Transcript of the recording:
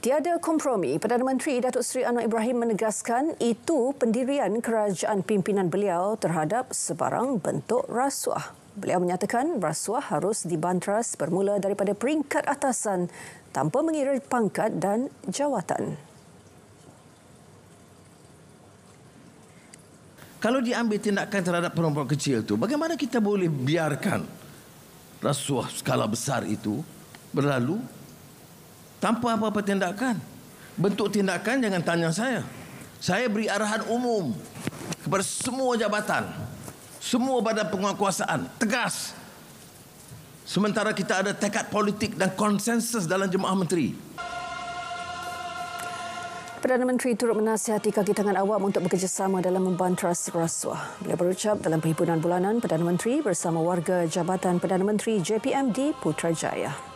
Tiada kompromi, Perdana Menteri Datuk Seri Anwar Ibrahim menegaskan itu pendirian kerajaan pimpinan beliau terhadap sebarang bentuk rasuah. Beliau menyatakan rasuah harus dibanteras bermula daripada peringkat atasan tanpa mengira pangkat dan jawatan. Kalau diambil tindakan terhadap perempuan kecil itu, bagaimana kita boleh biarkan rasuah skala besar itu berlalu tanpa apa-apa tindakan. Bentuk tindakan jangan tanya saya. Saya beri arahan umum kepada semua jabatan, semua badan penguasaan, tegas. Sementara kita ada tekad politik dan konsensus dalam jemaah menteri. Perdana Menteri turut menasihati kaki tangan awam untuk bekerjasama dalam membantras rasuah. Beliau berucap dalam perhimpunan bulanan Perdana Menteri bersama warga Jabatan Perdana Menteri JPM di Putrajaya.